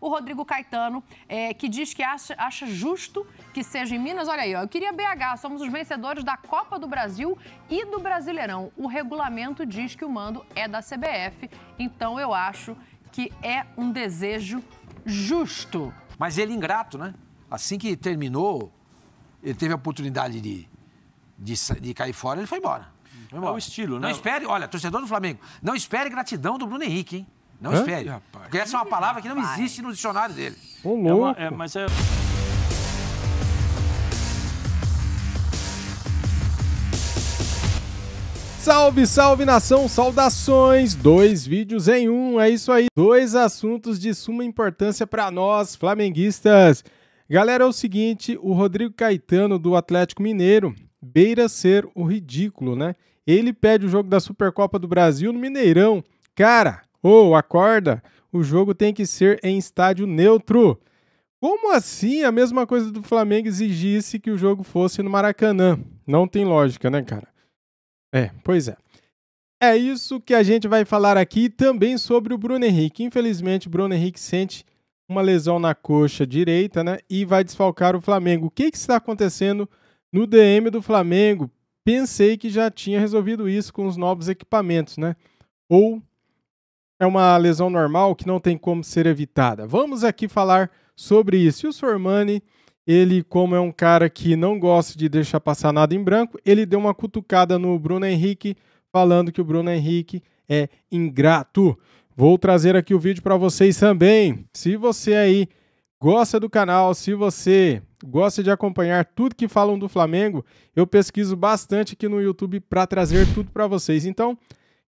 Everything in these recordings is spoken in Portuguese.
o Rodrigo Caetano, é, que diz que acha, acha, justo que seja em Minas. Olha aí, ó, eu queria BH, somos os vencedores da Copa do Brasil e do Brasileirão. O regulamento diz que o mando é da CBF, então eu acho que é um desejo justo. Mas ele é ingrato, né? Assim que terminou, ele teve a oportunidade de, de, de cair fora, ele foi embora. É o estilo, né? Não espere, olha, torcedor do Flamengo, não espere gratidão do Bruno Henrique, hein? Não Hã? espere. Rapaz. Porque essa é uma palavra que não existe no dicionário dele. Ô, louco. É uma, é, mas é... Salve, salve nação, saudações! Dois vídeos em um, é isso aí. Dois assuntos de suma importância para nós, flamenguistas. Galera, é o seguinte: o Rodrigo Caetano do Atlético Mineiro beira ser o ridículo, né? Ele pede o jogo da Supercopa do Brasil no Mineirão. Cara, ou oh, acorda! O jogo tem que ser em estádio neutro. Como assim a mesma coisa do Flamengo exigisse que o jogo fosse no Maracanã? Não tem lógica, né, cara? É, pois é. É isso que a gente vai falar aqui também sobre o Bruno Henrique. Infelizmente, o Bruno Henrique sente uma lesão na coxa direita, né? E vai desfalcar o Flamengo. O que, que está acontecendo no DM do Flamengo? Pensei que já tinha resolvido isso com os novos equipamentos, né? Ou é uma lesão normal que não tem como ser evitada. Vamos aqui falar sobre isso. E o Sormani, ele, como é um cara que não gosta de deixar passar nada em branco, ele deu uma cutucada no Bruno Henrique, falando que o Bruno Henrique é ingrato. Vou trazer aqui o vídeo para vocês também. Se você aí gosta do canal, se você gosta de acompanhar tudo que falam do Flamengo, eu pesquiso bastante aqui no YouTube para trazer tudo para vocês. Então,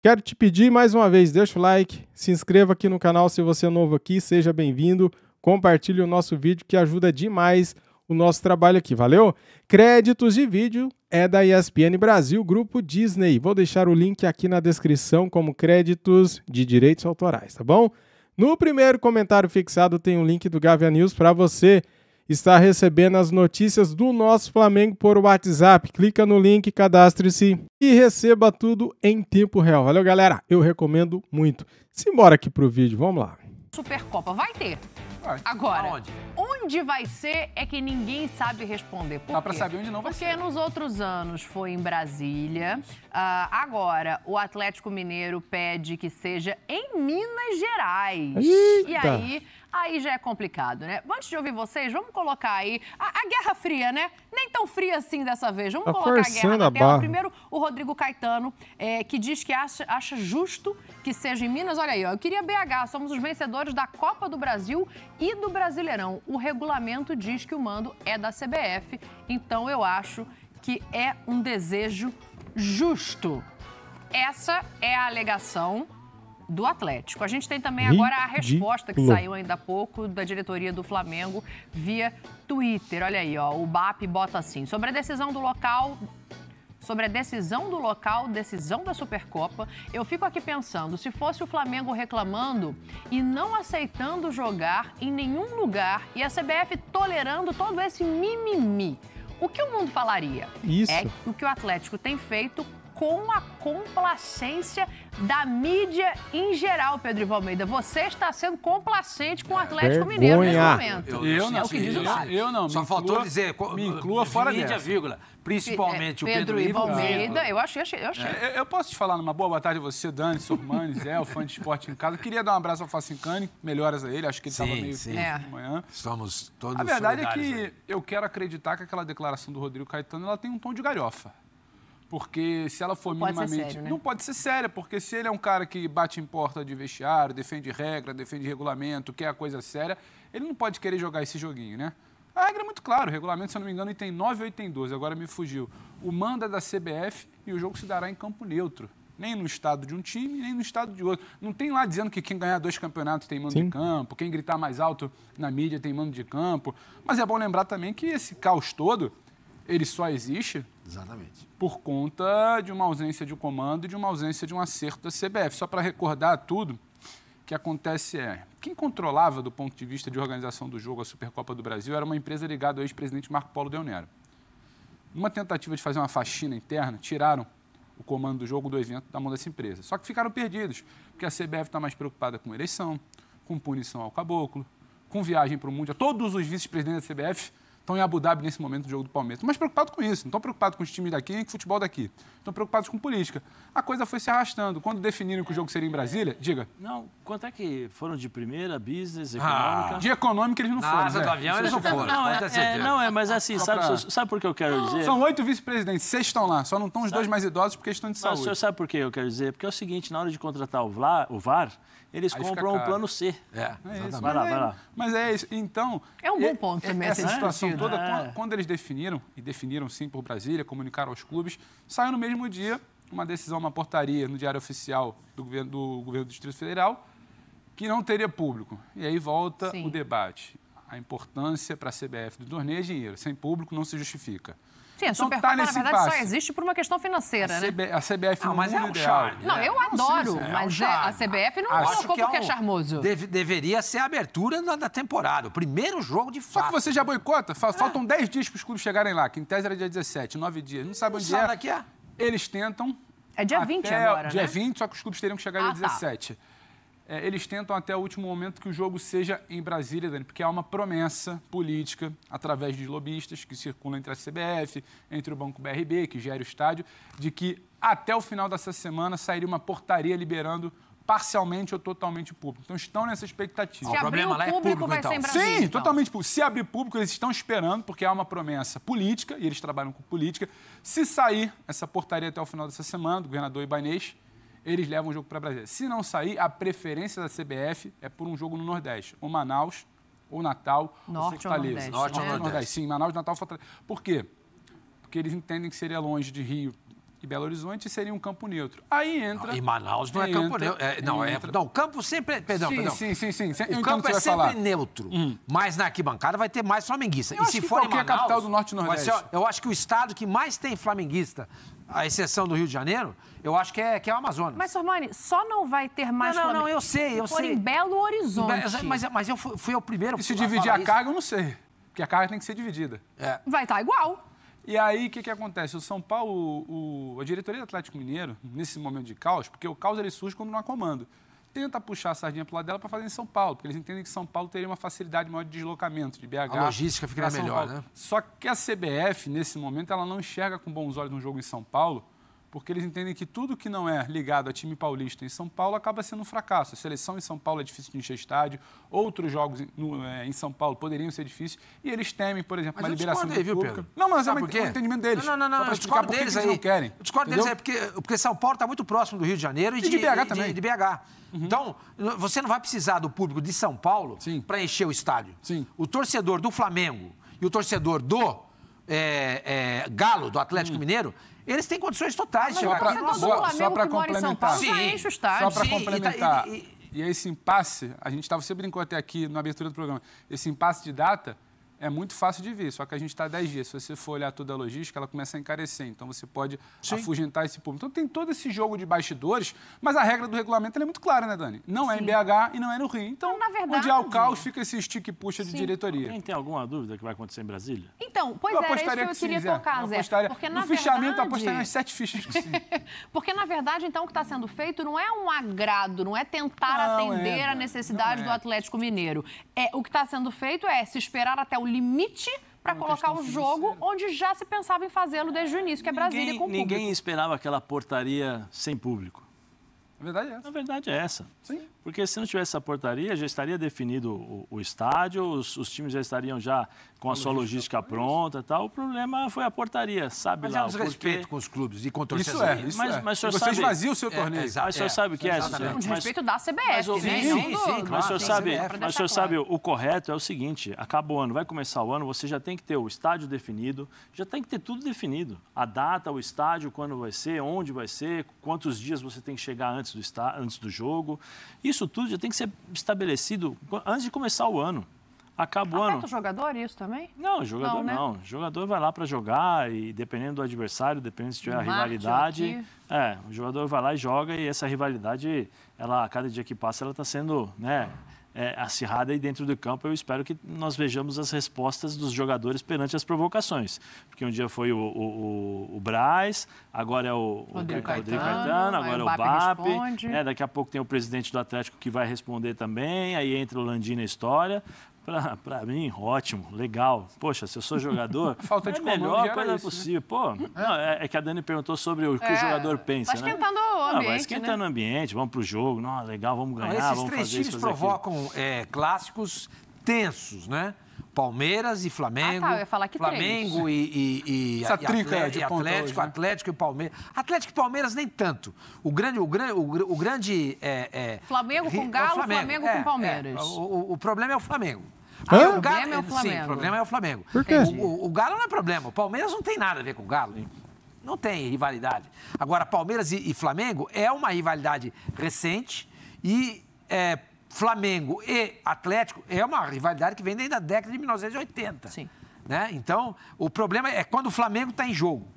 Quero te pedir mais uma vez, deixa o like, se inscreva aqui no canal se você é novo aqui, seja bem-vindo, compartilhe o nosso vídeo que ajuda demais o nosso trabalho aqui, valeu? Créditos de vídeo é da ESPN Brasil, grupo Disney. Vou deixar o link aqui na descrição como créditos de direitos autorais, tá bom? No primeiro comentário fixado tem o um link do Gavia News para você está recebendo as notícias do nosso Flamengo por WhatsApp. Clica no link, cadastre-se e receba tudo em tempo real. Valeu, galera. Eu recomendo muito. Simbora aqui pro vídeo, vamos lá. Supercopa vai ter. Agora, Aonde? onde vai ser é que ninguém sabe responder. Por Dá para saber onde não vai Porque ser. Porque nos outros anos foi em Brasília. Uh, agora, o Atlético Mineiro pede que seja em Minas Gerais. Eita. E aí aí já é complicado, né? Antes de ouvir vocês, vamos colocar aí a, a Guerra Fria, né? Nem tão fria assim dessa vez. Vamos tá colocar a guerra na Barra. Primeiro, o Rodrigo Caetano, é, que diz que acha, acha, justo que seja em Minas. Olha aí, ó, eu queria BH, somos os vencedores da Copa do Brasil e do Brasileirão. O regulamento diz que o mando é da CBF, então eu acho que é um desejo justo. Essa é a alegação do Atlético. A gente tem também agora a resposta que saiu ainda há pouco da diretoria do Flamengo via Twitter. Olha aí, ó, o BAP bota assim: sobre a decisão do local sobre a decisão do local, decisão da Supercopa, eu fico aqui pensando: se fosse o Flamengo reclamando e não aceitando jogar em nenhum lugar e a CBF tolerando todo esse mimimi, o que o mundo falaria? Isso. É o que o Atlético tem feito com a complacência da mídia em geral, Pedro Ivo Almeida. Você está sendo complacente com o Atlético Vergonha. Mineiro nesse momento. Eu, eu não, é o que diz o eu, eu não. Só faltou dizer, me inclua fora mídia, dessa. vírgula. Principalmente é, o Pedro, Pedro Ivo Almeida. Eu acho, eu, achei, eu, achei. É, é, eu posso te falar numa boa, boa tarde você, Dani, Sormani, Zé, o fã de esporte em casa. Queria dar um abraço ao Facincani, melhoras a ele, acho que ele estava meio sim. É. de manhã. Estamos todos A verdade é que aí. eu quero acreditar que aquela declaração do Rodrigo Caetano ela tem um tom de galhofa porque se ela for pode minimamente. Sério, né? Não pode ser séria, porque se ele é um cara que bate em porta de vestiário, defende regra, defende regulamento, quer a coisa séria, ele não pode querer jogar esse joguinho, né? A regra é muito clara, o regulamento, se eu não me engano, tem 9 ou tem 12, agora me fugiu. O manda é da CBF e o jogo se dará em campo neutro. Nem no estado de um time, nem no estado de outro. Não tem lá dizendo que quem ganhar dois campeonatos tem mando Sim. de campo, quem gritar mais alto na mídia tem mando de campo. Mas é bom lembrar também que esse caos todo ele só existe Exatamente. por conta de uma ausência de comando e de uma ausência de um acerto da CBF. Só para recordar tudo, o que acontece é, quem controlava do ponto de vista de organização do jogo a Supercopa do Brasil era uma empresa ligada ao ex-presidente Marco Polo Del Nero. Numa tentativa de fazer uma faxina interna, tiraram o comando do jogo do evento da mão dessa empresa. Só que ficaram perdidos, porque a CBF está mais preocupada com eleição, com punição ao caboclo, com viagem para o Mundial. Todos os vice-presidentes da CBF estão em Abu Dhabi nesse momento do jogo do Palmeiras. Estão mais preocupados com isso, não estão preocupados com os times daqui nem com o futebol daqui. Estão preocupados com política. A coisa foi se arrastando. Quando definiram que o jogo seria em Brasília, diga. Não, quanto é que foram de primeira, business, ah, econômica? Ah, de econômica eles não foram. Ah, né? do avião eles não foram. Não, é, é, não é mas assim, sabe, pra... sabe por que eu quero dizer? São oito vice-presidentes, seis estão lá, só não estão os sabe? dois mais idosos porque estão de saúde. Mas o senhor sabe por que eu quero dizer? Porque é o seguinte, na hora de contratar o, Vla, o VAR, eles Aí compram um plano C. É, é isso. Vai lá, vai lá. Mas é isso. Então. É um bom é- ponto é também. Essa né? situação então, toda. Né? Quando, quando eles definiram, e definiram sim por Brasília, comunicaram aos clubes, saiu no mesmo dia uma decisão, uma portaria no Diário Oficial do governo do, governo do Distrito Federal que não teria público. E aí volta sim. o debate. A importância para a CBF do torneio é dinheiro. Sem público não se justifica. Sim, a então tá Supercopa, tá na verdade, impasse. só existe por uma questão financeira, a né? a CBF não, mas é, é um ideal. charme. Né? Não, eu é adoro, é, mas é um a CBF não Acho colocou é porque é, um... é charmoso. Deve, deveria ser a abertura da temporada, o primeiro jogo de fato. Só que você já boicota, faltam 10 dias para os clubes chegarem lá, que em tese era dia 17, 9 dias. Não sabe onde não é. Sabe é. Eles tentam. É dia 20 agora, Dia né? 20, só que os clubes teriam que chegar ah, dia 17. Tá é, eles tentam até o último momento que o jogo seja em Brasília, Dani, porque há uma promessa política através de lobistas que circulam entre a CBF, entre o Banco BRB, que gera o estádio, de que até o final dessa semana sairia uma portaria liberando parcialmente ou totalmente público. Então estão nessa expectativa. Se o problema o lá é público, vai então. ser em Brasília, Sim, então. totalmente público. Se abrir público, eles estão esperando, porque há uma promessa política, e eles trabalham com política. Se sair essa portaria até o final dessa semana, do governador Ibanês, eles levam o jogo para Brasília. Se não sair, a preferência da CBF é por um jogo no Nordeste, ou Manaus, ou Natal, Norte ou Fortaleza. Ou Norte, Norte ou Nordeste. Nordeste. Né? Sim, Manaus, Natal, Fortaleza. Por quê? Porque eles entendem que seria longe de Rio, e Belo Horizonte seria um campo neutro. Aí entra. Não, e Manaus não é entra, campo neutro. É, não, é, entra. é, não, o campo sempre. É, perdão, sim, perdão. Sim, sim, sim. O, então, campo então é sempre falar. neutro. Hum. Mas na arquibancada vai ter mais flamenguista. Eu e se for em Manaus. capital do Norte Nordeste. Ser, eu acho que o estado que mais tem flamenguista, à exceção do Rio de Janeiro, eu acho que é, que é o Amazonas. Mas, Sormani só não vai ter mais Não, não, não eu sei, eu sei. em Belo Horizonte. Mas, mas eu fui, fui o primeiro. E se dividir a, a carga, eu não sei. Porque a carga tem que ser dividida. É. Vai estar igual. E aí, o que, que acontece? O São Paulo, o, a diretoria do Atlético Mineiro, nesse momento de caos, porque o caos ele surge quando não há comando, tenta puxar a sardinha para lado dela para fazer em São Paulo, porque eles entendem que São Paulo teria uma facilidade maior de deslocamento de BH. A logística ficaria melhor, Paulo. né? Só que a CBF, nesse momento, ela não enxerga com bons olhos um jogo em São Paulo, porque eles entendem que tudo que não é ligado a time paulista em São Paulo acaba sendo um fracasso. A seleção em São Paulo é difícil de encher estádio, outros jogos no, é, em São Paulo poderiam ser difíceis, e eles temem, por exemplo, mas uma liberação do viu, Pedro? Não, mas é Sabe é um entendimento deles. Não, não, não, não eu discordo deles aí. Não querem, eu discordo entendeu? deles aí, porque, porque São Paulo está muito próximo do Rio de Janeiro e, e de, de, BH também. De, de BH. Uhum. Então, você não vai precisar do público de São Paulo para encher o estádio. Sim. O torcedor do Flamengo e o torcedor do é, é, Galo, do Atlético hum. Mineiro, eles têm condições totais de chegar aqui. Só para complementar. Sim, só para tá, complementar. E, e, e esse impasse, a gente estava, você brincou até aqui na abertura do programa, esse impasse de data é muito fácil de ver, só que a gente está 10 dias. Se você for olhar toda a logística, ela começa a encarecer. Então você pode Sim. afugentar esse público. Então tem todo esse jogo de bastidores, mas a regra do regulamento é muito clara, né, Dani? Não é em BH e não é no Rio. Então, não, verdade, onde há o caos, fica esse stick puxa Sim. de diretoria. Quem tem alguma dúvida que vai acontecer em Brasília? Então, pois é, isso que eu queria tocar, Zé. Apostaria... Porque, no fichamento, verdade... eu apostaria umas sete fichas. Porque, na verdade, então, o que está sendo feito não é um agrado, não é tentar não atender é, a necessidade é. do Atlético Mineiro. É, o que está sendo feito é se esperar até o limite para colocar o jogo onde já se pensava em fazê-lo desde o início, que é Brasília ninguém, com público. Ninguém esperava aquela portaria sem público. A verdade é essa. A verdade é essa. Sim. Porque se não tivesse essa portaria, já estaria definido o, o estádio, os, os, times já estariam já com a sua logística é pronta e tal. O problema foi a portaria, sabe mas lá. Mas é um respeito com os clubes e com torcedores. Isso é, isso mas, é. Mas, mas você sabe, o seu é, torneio. É, é, mas o senhor sabe o que é, isso? Um desrespeito da CBF, mas, né? Sim, sim, sim, claro, mas o senhor sabe, mas o, senhor sabe o correto é o seguinte, acabou o ano, vai começar o ano, você já tem que ter o estádio definido, já tem que ter tudo definido. A data, o estádio, quando vai ser, onde vai ser, quantos dias você tem que chegar antes do, antes do jogo. E isso tudo já tem que ser estabelecido antes de começar o ano. Acaba o ano. o jogador isso também? Não, jogador não. Né? não. O jogador vai lá para jogar e dependendo do adversário, dependendo se tiver a rivalidade. Aqui. É, o jogador vai lá e joga e essa rivalidade, ela a cada dia que passa, ela está sendo, né? é, acirrada e dentro do campo eu espero que nós vejamos as respostas dos jogadores perante as provocações. Porque um dia foi o, o, o, o Braz, agora é o Rodrigo, Caetano, Caetano, agora é o BAP. É, daqui a pouco tem o presidente do Atlético que vai responder também, aí entra o Landim na história. Para mim, ótimo, legal. Poxa, se eu sou jogador, Falta é de é a melhor coisa isso, né? possível. Né? Pô, não, é, é, que a Dani perguntou sobre o que é, o jogador pensa. Vai né? esquentando né? o ah, ambiente. Não, vai esquentando né? o ambiente, vamos pro jogo, não, legal, vamos ganhar, não, esses vamos três fazer times isso, fazer provocam é, clássicos tensos, né? Palmeiras e Flamengo. Ah, tá, eu ia falar que Flamengo três. e, e, e, Essa e trica Atlético, de Atlético, hoje, né? Atlético e Palmeiras. Atlético e Palmeiras nem tanto. O grande, o grande, o, grande é, é, Flamengo com Galo, é Flamengo, Flamengo com é, é, Palmeiras. O, o problema é o Flamengo. Aí, o, Galo, é o Flamengo. Sim, o problema é o Flamengo. Por quê? O, o, Galo não é problema. O Palmeiras não tem nada a ver com o Galo. Não tem rivalidade. Agora, Palmeiras e, e Flamengo é uma rivalidade recente e é, Flamengo e Atlético é uma rivalidade que vem desde a década de 1980. Sim. Né? Então, o problema é quando o Flamengo está em jogo,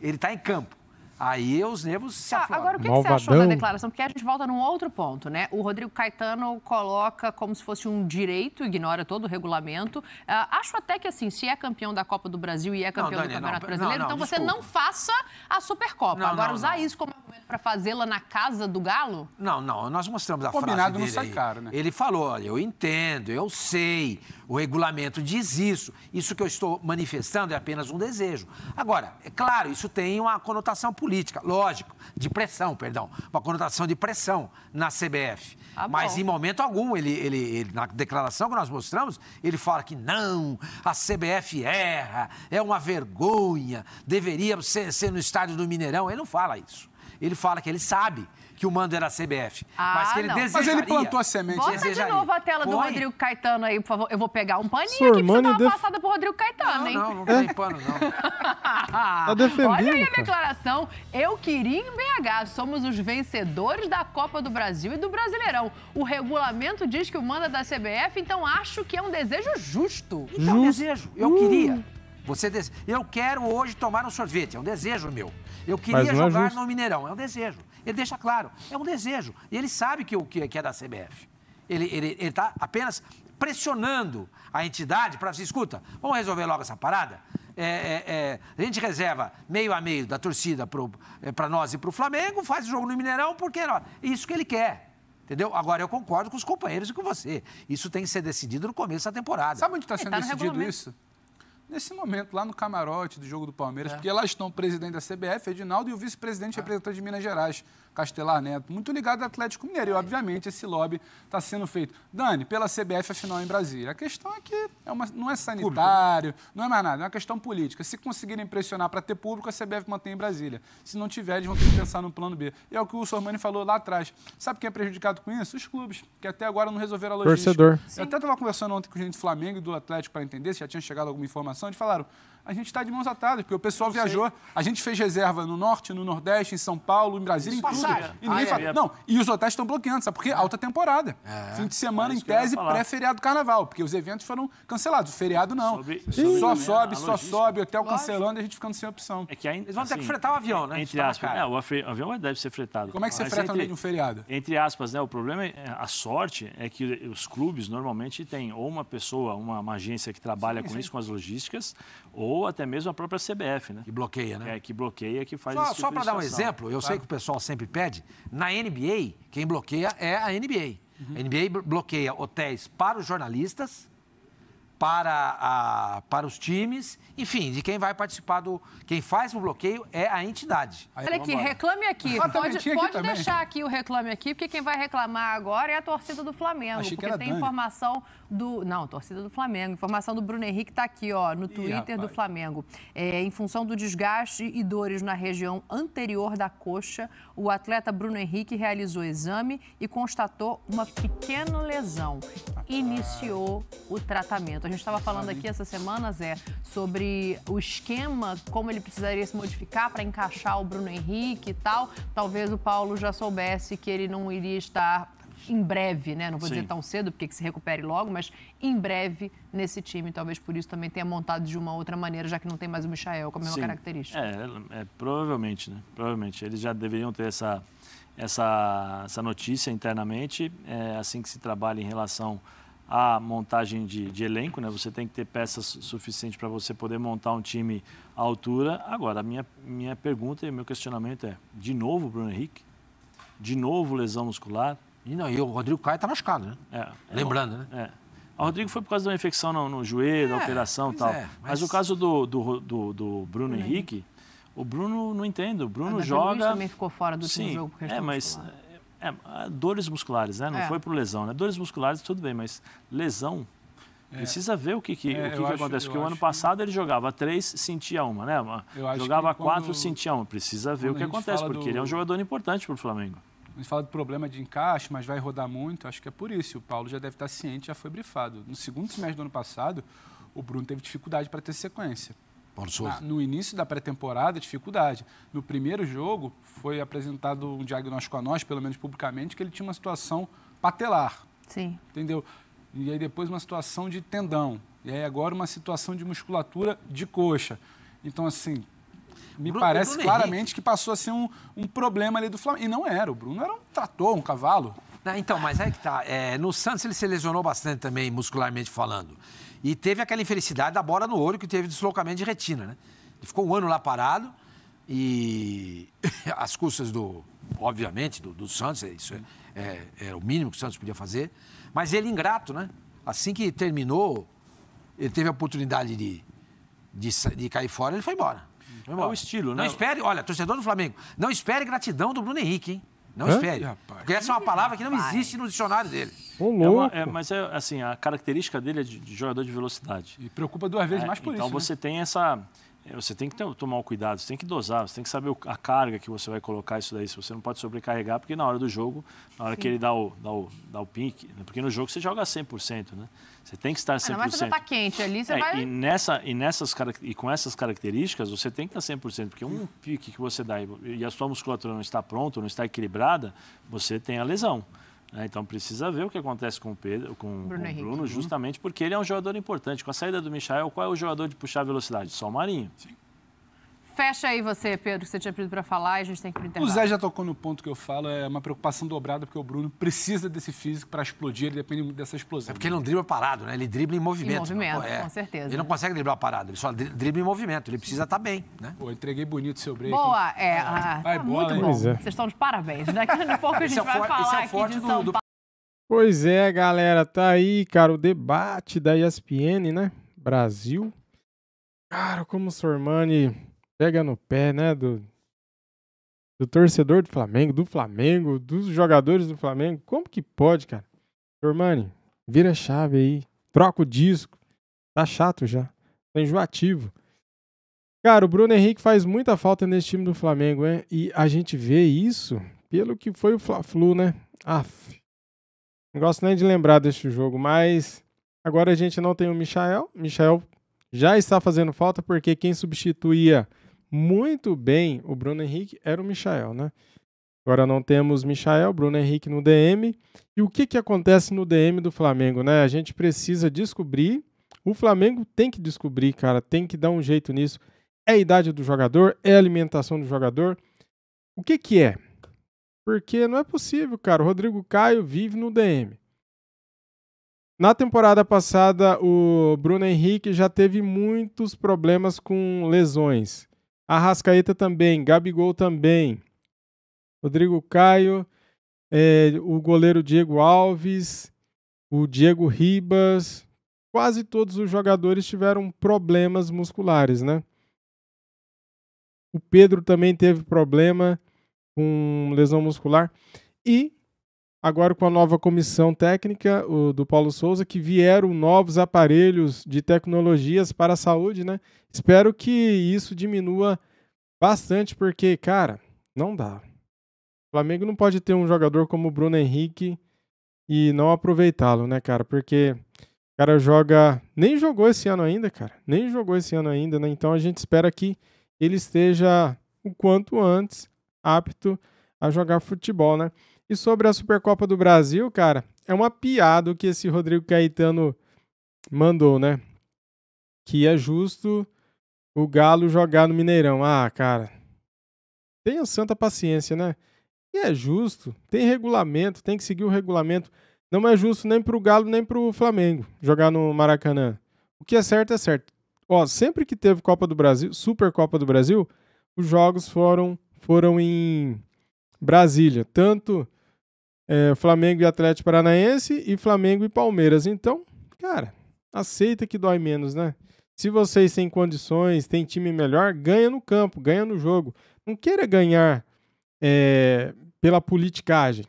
ele está em campo. Aí os nervos se tá, afloram. Ah, agora, o que, que, você achou da declaração? Porque a gente volta num outro ponto, né? O Rodrigo Caetano coloca como se fosse um direito, ignora todo o regulamento. Uh, acho até que, assim, se é campeão da Copa do Brasil e é campeão não, Dani, do Campeonato não, Brasileiro, então não, então desculpa. você não faça a Supercopa. agora, usar isso como argumento para fazê-la na casa do Galo? Não, não. Nós mostramos a Combinado frase dele sai caro, né? Ele falou, olha, eu entendo, eu sei, o regulamento diz isso. Isso que eu estou manifestando é apenas um desejo. Agora, é claro, isso tem uma conotação política política, lógico, de pressão, perdão, uma conotação de pressão na CBF. Ah, Mas em momento algum, ele, ele, ele, na declaração que nós mostramos, ele fala que não, a CBF erra, é uma vergonha, deveria ser, ser no estádio do Mineirão. Ele não fala isso. Ele fala que ele sabe que o mando era a CBF. Ah, mas que ele Mas ele plantou a semente. Bota desejaria. de novo a tela Põe. do Rodrigo Caetano aí, por favor. Eu vou pegar um paninho Sor aqui pra você dar uma def... passada pro Rodrigo Caetano, não, hein? Não, não, não é. pano, não. tá defendendo, Olha aí a cara. declaração. Eu queria em BH. Somos os vencedores da Copa do Brasil e do Brasileirão. O regulamento diz que o mando é da CBF, então acho que é um desejo justo. Então, justo. desejo. Eu uh. queria. Você des... Eu quero hoje tomar um sorvete, é um desejo meu. Eu queria é jogar no Mineirão, é um desejo. Ele deixa claro, é um desejo. E ele sabe que o que é da CBF. Ele está ele, ele tá apenas pressionando a entidade para se escuta, vamos resolver logo essa parada? É, é, é, a gente reserva meio a meio da torcida para é, nós e para o Flamengo, faz o jogo no Mineirão, porque é isso que ele quer. Entendeu? Agora eu concordo com os companheiros e com você. Isso tem que ser decidido no começo da temporada. Sabe onde está é, sendo tá decidido isso? nesse momento, lá no camarote do jogo do Palmeiras, é. porque lá estão o presidente da CBF, Edinaldo, e o vice-presidente é. representante de Minas Gerais, Castelar Neto, muito ligado ao Atlético Mineiro. E, obviamente, esse lobby está sendo feito. Dani, pela CBF, afinal, em Brasília. A questão é que é uma, não é né? sanitário, público. não é mais nada, é uma questão política. Se conseguirem pressionar para ter público, a CBF mantém em Brasília. Se não tiver, eles vão ter que pensar no plano B. E é o que o Sormani falou lá atrás. Sabe quem é prejudicado com isso? Os clubes, que até agora não resolveram a logística. Torcedor. Eu até estava conversando ontem com gente do Flamengo e do Atlético para entender se já tinha chegado alguma informação. Eles falaram, a gente está de mãos atadas, porque o pessoal viajou. A gente fez reserva no Norte, no Nordeste, em São Paulo, em Brasília, Isso, em tudo. E ninguém ah, é. fala. É. Não, e os hotéis estão bloqueando, sabe por quê? Alta temporada. É. Fim de semana, em tese, pré-feriado carnaval, porque os eventos foram cancelados. O feriado não. só sobe, só sobe, né? hotel claro. cancelando e a gente ficando sem opção. É que ainda, eles vão assim, ter que assim, fretar o avião, né? Entre tá aspas. É, o avião deve ser fretado. Como é que você Mas freta entre, um feriado? Entre aspas, né? O problema, é, é, a sorte é que os clubes normalmente têm ou uma pessoa, uma, uma agência que trabalha sim, com sim. isso, com as logísticas, ou ou até mesmo a própria CBF, né? Que bloqueia, né? É, que bloqueia, que faz Só, tipo só para dar um exemplo, eu claro. sei que o pessoal sempre pede, na NBA, quem bloqueia é a NBA. Uhum. A NBA bloqueia hotéis para os jornalistas, para, a, para os times, enfim, de quem vai participar do. Quem faz o bloqueio é a entidade. Aí, Olha aqui, embora. reclame aqui. Ah, pode, aqui pode deixar aqui o reclame aqui, porque quem vai reclamar agora é a torcida do Flamengo, Achei porque tem informação do. Não, torcida do Flamengo. Informação do Bruno Henrique está aqui, ó, no Twitter Ih, do Flamengo. É, em função do desgaste e dores na região anterior da coxa, o atleta Bruno Henrique realizou exame e constatou uma pequena lesão. Iniciou o tratamento. A gente estava falando aqui essa semana, Zé, sobre o esquema, como ele precisaria se modificar para encaixar o Bruno Henrique e tal. Talvez o Paulo já soubesse que ele não iria estar em breve, né? Não vou Sim. dizer tão cedo, porque que se recupere logo, mas em breve nesse time. Talvez por isso também tenha montado de uma outra maneira, já que não tem mais o Michael com a é mesma Sim. característica. É, é, provavelmente, né? Provavelmente. Eles já deveriam ter essa, essa, essa notícia internamente, é, assim que se trabalha em relação à montagem de, de elenco, né? Você tem que ter peças suficientes para você poder montar um time à altura. Agora, a minha, minha pergunta e meu questionamento é, de novo Bruno Henrique? De novo lesão muscular? E, não, e o Rodrigo Caio está machucado, né? É, é, Lembrando, né? É. O Rodrigo foi por causa de uma infecção no, no joelho, da é, operação e tal. É, mas... mas... o caso do, do, do, do Bruno Henrique, o Bruno não entende. O Bruno ah, joga. O também ficou fora do Sim, jogo por É, mas. É, dores musculares, né? Não foi por lesão, né? Dores musculares, tudo bem, mas lesão é. Precisa ver o que, que, é, o que, que acho, acontece. Porque o ano passado que... ele jogava três, sentia uma, né? jogava quando... quatro, sentia uma. Precisa ver quando o que acontece, porque do... ele é um jogador importante para o Flamengo. A gente fala do problema de encaixe, mas vai rodar muito. Acho que é por isso. O Paulo já deve estar ciente, já foi brifado. No segundo semestre do ano passado, o Bruno teve dificuldade para ter sequência. Paulo Souza. no início da pré-temporada, dificuldade. No primeiro jogo, foi apresentado um diagnóstico a nós, pelo menos publicamente, que ele tinha uma situação patelar. Sim. Entendeu? E aí depois uma situação de tendão. E aí agora uma situação de musculatura de coxa. Então, assim, me Bruno, parece Bruno claramente Henrique. que passou a ser um, um problema ali do Flamengo. E não era, o Bruno era um trator, um cavalo. Não, então, mas aí é que tá. É, no Santos ele se lesionou bastante também, muscularmente falando. E teve aquela infelicidade da bola no olho que teve deslocamento de retina, né? Ele ficou um ano lá parado e as custas do, obviamente, do, do Santos, é isso é, é, é, o mínimo que o Santos podia fazer. Mas ele ingrato, né? Assim que terminou, ele teve a oportunidade de, de, de cair fora, ele foi embora. É o estilo, né? Não espere, olha, torcedor do Flamengo, não espere gratidão do Bruno Henrique, hein? Não espere. Porque essa é uma palavra que não existe no dicionário dele. Ô, é louco. É, mas é assim, a característica dele é de, de jogador de velocidade. E preocupa duas vezes é, mais por então isso. Então você né? tem essa, é, você tem que ter, tomar o um cuidado, você tem que dosar, você tem que saber a carga que você vai colocar isso daí. Você não pode sobrecarregar, porque na hora do jogo, na hora Sim. que ele dá o, dá o, dá o pique, né, porque no jogo você joga 100%, né? Você tem que estar 100%. Ah, não vai fazer tá quente ali, você é, vai... E, nessa, e, nessas, e com essas características, você tem que estar 100%, porque um pique que você dá e, e a sua musculatura não está pronta, não está equilibrada, você tem a lesão. Né? Então precisa ver o que acontece com o Pedro, com, Bruno, com o Bruno uhum. justamente porque ele é um jogador importante. Com a saída do Michel, qual é o jogador de puxar velocidade? Só o Marinho. Sim. Fecha aí você, Pedro, que você tinha pedido para falar e a gente tem que ir intervalo. O Zé já tocou no ponto que eu falo, é uma preocupação dobrada, porque o Bruno precisa desse físico para explodir, ele depende dessa explosão. É porque ele não dribla parado, né? Ele dribla em movimento. Em movimento, é. com certeza. Ele não consegue driblar parado, ele só dribla em movimento, ele precisa estar tá bem, né? Pô, entreguei bonito seu break. Boa, é. Ah, tá vai, tá bola, muito bom. É. Vocês estão de parabéns. Né? Daqui a pouco a gente é vai falar é aqui de São do, Pois é, galera, tá aí, cara, o debate da ESPN, né? Brasil. Cara, como o Sormani pega no pé, né, do, do torcedor do Flamengo, do Flamengo, dos jogadores do Flamengo. Como que pode, cara? Normani, vira a chave aí, troca o disco. Tá chato já, tá enjoativo. Cara, o Bruno Henrique faz muita falta nesse time do Flamengo, hein? E a gente vê isso pelo que foi o Fla-Flu, né? Aff. Não gosto nem de lembrar deste jogo, mas agora a gente não tem o Michael. Michael já está fazendo falta porque quem substituía muito bem o Bruno Henrique era o Michael, né? Agora não temos Michael, Bruno Henrique no DM. E o que, que acontece no DM do Flamengo, né? A gente precisa descobrir. O Flamengo tem que descobrir, cara, tem que dar um jeito nisso. É a idade do jogador, é a alimentação do jogador. O que que é? Porque não é possível, cara. O Rodrigo Caio vive no DM. Na temporada passada, o Bruno Henrique já teve muitos problemas com lesões. Arrascaeta também, Gabigol também, Rodrigo Caio, é, o goleiro Diego Alves, o Diego Ribas, quase todos os jogadores tiveram problemas musculares, né? O Pedro também teve problema com lesão muscular. E agora com a nova comissão técnica o, do Paulo Souza, que vieram novos aparelhos de tecnologias para a saúde, né? Espero que isso diminua bastante, porque, cara, não dá. O Flamengo não pode ter um jogador como o Bruno Henrique e não aproveitá-lo, né, cara? Porque o cara joga. Nem jogou esse ano ainda, cara. Nem jogou esse ano ainda, né? Então a gente espera que ele esteja o quanto antes apto a jogar futebol, né? E sobre a Supercopa do Brasil, cara, é uma piada o que esse Rodrigo Caetano mandou, né? Que é justo o Galo jogar no Mineirão. Ah, cara, tenha santa paciência, né? E é justo, tem regulamento, tem que seguir o regulamento. Não é justo nem pro Galo nem pro Flamengo jogar no Maracanã. O que é certo é certo. Ó, sempre que teve Copa do Brasil, Super Copa do Brasil, os jogos foram foram em Brasília, tanto é, Flamengo e Atlético Paranaense e Flamengo e Palmeiras. Então, cara, aceita que dói menos, né? Se vocês têm condições, têm time melhor, ganha no campo, ganha no jogo. Não queira ganhar é, pela politicagem.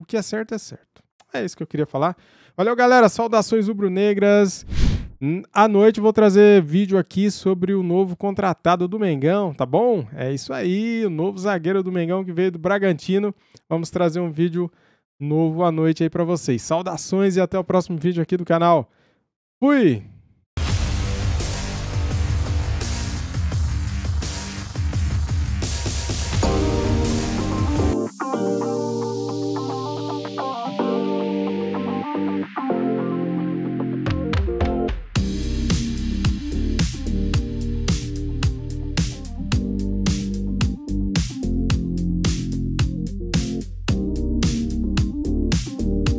O que é certo é certo. É isso que eu queria falar. Valeu, galera. Saudações rubro-negras. Hum, à noite vou trazer vídeo aqui sobre o novo contratado do Mengão, tá bom? É isso aí, o novo zagueiro do Mengão que veio do Bragantino. Vamos trazer um vídeo novo à noite aí para vocês. Saudações e até o próximo vídeo aqui do canal. Fui!